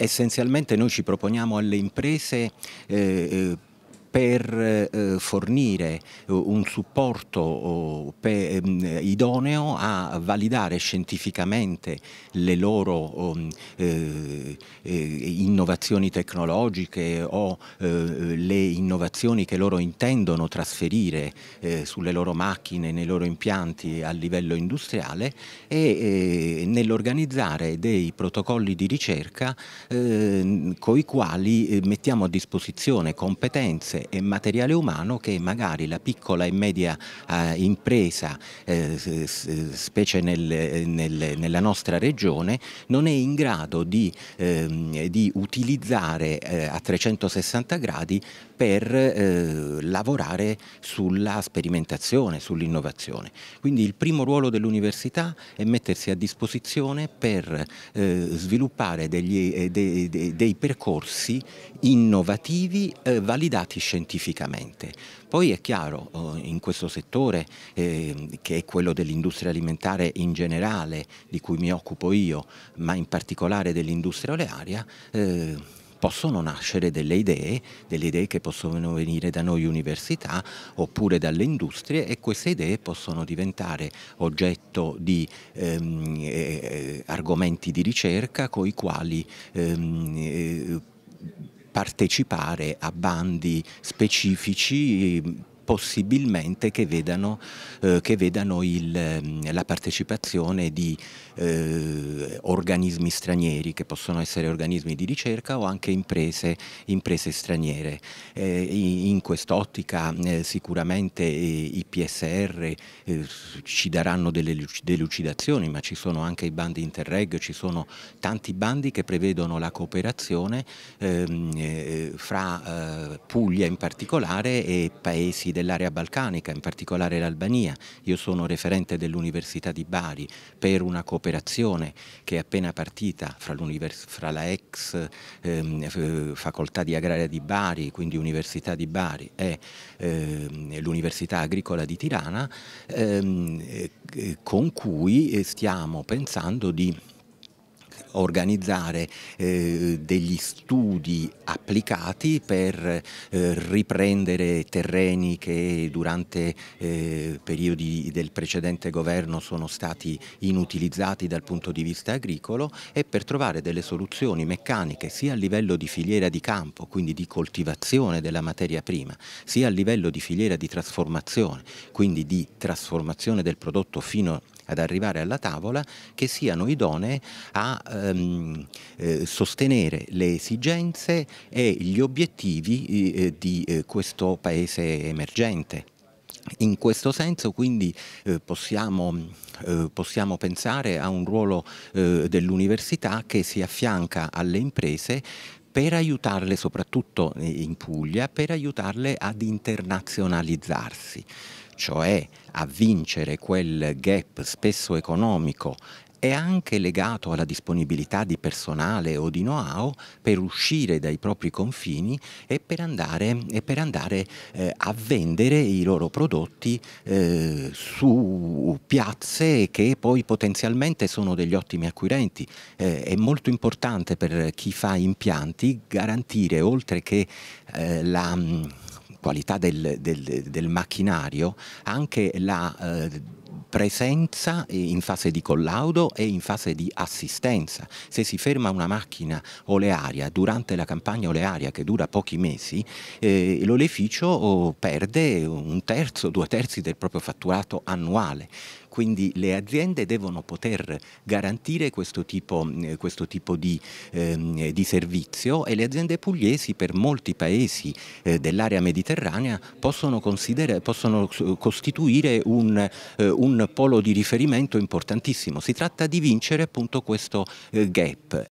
essenzialmente noi ci proponiamo alle imprese eh, eh per eh, fornire eh, un supporto ehm, idoneo a validare scientificamente le loro ehm, eh, innovazioni tecnologiche o le innovazioni che loro intendono trasferire sulle loro macchine, nei loro impianti a livello industriale e nell'organizzare dei protocolli di ricerca ehm, coi quali mettiamo a disposizione competenze risorse e materiale umano che magari la piccola e media eh, impresa, eh, specie nel, nel, nella nostra regione, non è in grado di, ehm, di utilizzare eh, a 360 gradi per eh, lavorare sulla sperimentazione, sull'innovazione. Quindi il primo ruolo dell'università è mettersi a disposizione per eh, sviluppare degli, dei, dei, dei percorsi innovativi validati scientificamente. Poi è chiaro, eh, in questo settore, eh, che è quello dell'industria alimentare in generale, di cui mi occupo io, ma in particolare dell'industria olearia, eh, possono nascere delle idee, delle idee che possono venire da noi università oppure dalle industrie e queste idee possono diventare oggetto di ehm, eh, eh argomenti di ricerca con i quali ehm, eh, partecipare a bandi specifici possibilmente che vedano, eh, che vedano il, ehm, la partecipazione di eh, organismi stranieri, che possono essere organismi di ricerca o anche imprese, imprese straniere. Eh, in quest'ottica eh, sicuramente eh, i PSR eh, ci daranno delle delucidazioni, ma ci sono anche i bandi Interreg, ci sono tanti bandi che prevedono la cooperazione ehm, fra Puglia in particolare e paesi del dell'area balcanica, in particolare l'Albania. Io sono referente dell'Università di Bari per una cooperazione che è appena partita fra, fra la ex ehm, facoltà di agraria di Bari, quindi Università di Bari e ehm, l'Università Agricola di Tirana, ehm, con cui eh, stiamo pensando di organizzare eh, degli studi applicati per eh, riprendere terreni che durante eh, periodi del precedente governo sono stati inutilizzati dal punto di vista agricolo e per trovare delle soluzioni meccaniche sia a livello di filiera di campo, quindi di coltivazione della materia prima, sia a livello di filiera di trasformazione, quindi di trasformazione del prodotto fino ad arrivare alla tavola che siano idonee a ehm, eh, sostenere le esigenze e gli obiettivi eh, di eh, questo paese emergente. In questo senso quindi eh, possiamo, eh, possiamo, pensare a un ruolo eh, dell'università che si affianca alle imprese per aiutarle soprattutto in Puglia, per aiutarle ad internazionalizzarsi cioè a vincere quel gap spesso economico e anche legato alla disponibilità di personale o di know-how per uscire dai propri confini e per andare, e per andare eh, a vendere i loro prodotti eh, su piazze che poi potenzialmente sono degli ottimi acquirenti. Eh, è molto importante per chi fa impianti garantire oltre che eh, la qualità del, del, del macchinario anche la eh, presenza in fase di collaudo e in fase di assistenza. Se si ferma una macchina olearia durante la campagna olearia che dura pochi mesi, eh, l'oleficio perde un terzo, due terzi del proprio fatturato annuale. Quindi le aziende devono poter garantire questo tipo, eh, questo tipo di, ehm, di, servizio e le aziende pugliesi per molti paesi eh, dell'area mediterranea possono, possono costituire un, eh, un, polo di riferimento importantissimo. Si tratta di vincere appunto questo eh, gap